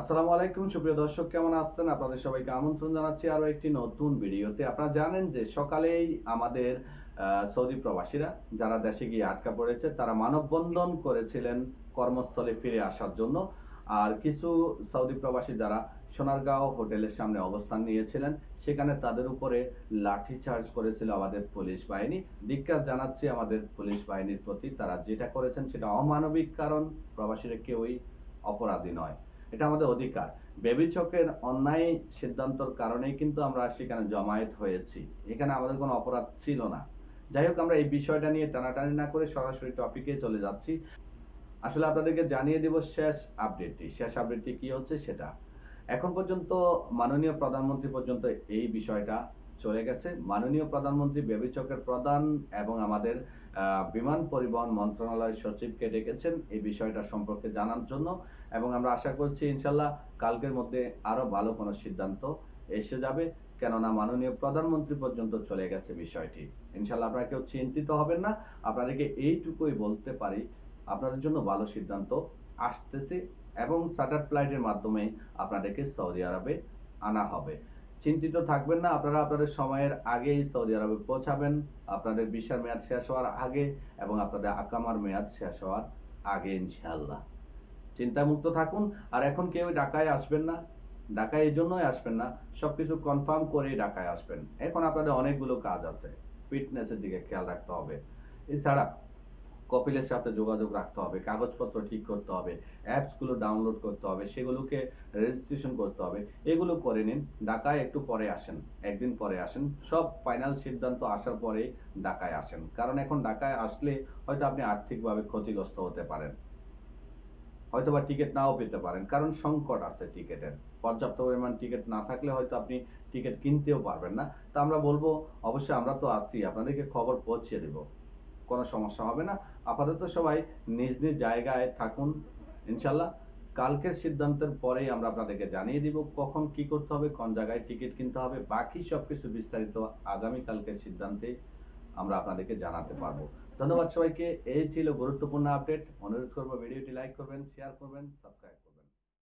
আসসালামু আলাইকুম সুপ্রিয় দর্শক কেমন আছেন আপনাদের সবাইকে আমন্ত্রণ জানাচ্ছি আরো একটি নতুন ভিডিওতে আপনারা জানেন যে সকালেই আমাদের সৌদি প্রবাসীরা যারা দেশে গিয়ে আটকা পড়েছে তারা মানববন্ধন করেছিলেন কর্মস্থলে ফিরে আসার জন্য আর কিছু সৌদি প্রবাসী যারা সোনারগাঁও হোটেলের সামনে অবস্থান নিয়েছিলেন সেখানে তাদের উপরে লাঠি চার্জ করেছিল আমাদের পুলিশ বাহিনী দিকার জানাচ্ছি আমাদের পুলিশ বাহিনীর প্রতি তারা যেটা করেছেন সেটা অমানবিক কারণ প্রবাসীরা কেউই অপরাধী নয় এটা আমাদের অধিকার বেবিচকের অন্যায় সিদ্ধান্তর কারণেই কিন্তু আমরা সেখানে জমায়েত হয়েছি এখানে আমাদের কোনো অপরাধ ছিল না যাই হোক আমরা এই বিষয়টা নিয়ে টানাটানি না করে সরাসরি টপিকে চলে যাচ্ছি আসলে আপনাদেরকে জানিয়ে দেব শেষ আপডেটটি শেষ আপডেটটি কি হচ্ছে সেটা এখন পর্যন্ত মাননীয় প্রধানমন্ত্রী পর্যন্ত এই বিষয়টা চলে গেছে মাননীয় প্রধানমন্ত্রী বেবিচকের প্রধান এবং আমাদের বিমান পরিবহন মন্ত্রণালয়ের সচিবকে ডেকেছেন এই বিষয়টা সম্পর্কে জানার জন্য এবং আমরা আশা করছি ইনশাল্লাহ কালকের মধ্যে আরো ভালো কোনো সিদ্ধান্ত এসে যাবে কেননা মাননীয় প্রধানমন্ত্রী পর্যন্ত চলে গেছে বিষয়টি ইনশাল্লাহ আপনারা কেউ চিন্তিত হবেন না আপনাদেরকে এইটুকুই বলতে পারি আপনাদের জন্য ভালো সিদ্ধান্ত আসতেছে এবং ফ্লাইটের মাধ্যমে আপনাদেরকে সৌদি আরবে আনা হবে চিন্তিত থাকবেন না আপনারা আপনাদের সময়ের আগেই সৌদি আরবে পৌঁছাবেন আপনাদের বিশ্বের মেয়াদ শেষ হওয়ার আগে এবং আপনাদের আকামার মেয়াদ শেষ হওয়ার আগে ইনশাআল্লাহ চিন্তামুক্ত থাকুন আর এখন কেউ ঢাকায় আসবেন না ঢাকায় এই জন্যই আসবেন না সবকিছু কনফার্ম করে ঢাকায় আসবেন এখন আপনাদের অনেকগুলো কাজ আছে ফিটনেসের দিকে খেয়াল রাখতে হবে এছাড়া কপিলের সাথে যোগাযোগ রাখতে হবে কাগজপত্র ঠিক করতে হবে অ্যাপসগুলো ডাউনলোড করতে হবে সেগুলোকে রেজিস্ট্রেশন করতে হবে এগুলো করে নিন ঢাকায় একটু পরে আসেন একদিন পরে আসেন সব ফাইনাল সিদ্ধান্ত আসার পরে ঢাকায় আসেন কারণ এখন ঢাকায় আসলে হয়তো আপনি আর্থিকভাবে ক্ষতিগ্রস্ত হতে পারেন হয়তো বা টিকিট নাও পেতে পারেন কারণ সংকট আছে টিকিটের পর্যাপ্ত পরিমাণ টিকিট না থাকলে হয়তো আপনি টিকিট কিনতেও পারবেন না তা আমরা বলবো অবশ্যই আমরা তো আছি আপনাদেরকে খবর পৌঁছে দেবো কোনো সমস্যা হবে না আপাতত সবাই নিজ নিজ জায়গায় থাকুন ইনশাল্লাহ কালকের সিদ্ধান্তের পরেই আমরা আপনাদেরকে জানিয়ে দিব কখন কি করতে হবে কোন জায়গায় টিকিট কিনতে হবে বাকি সব কিছু বিস্তারিত কালকের সিদ্ধান্তে আমরা আপনাদেরকে জানাতে পারবো ধন্যবাদ সবাইকে এই ছিল গুরুত্বপূর্ণ আপডেট অনুরোধ করবো ভিডিওটি লাইক করবেন শেয়ার করবেন সাবস্ক্রাইব করবেন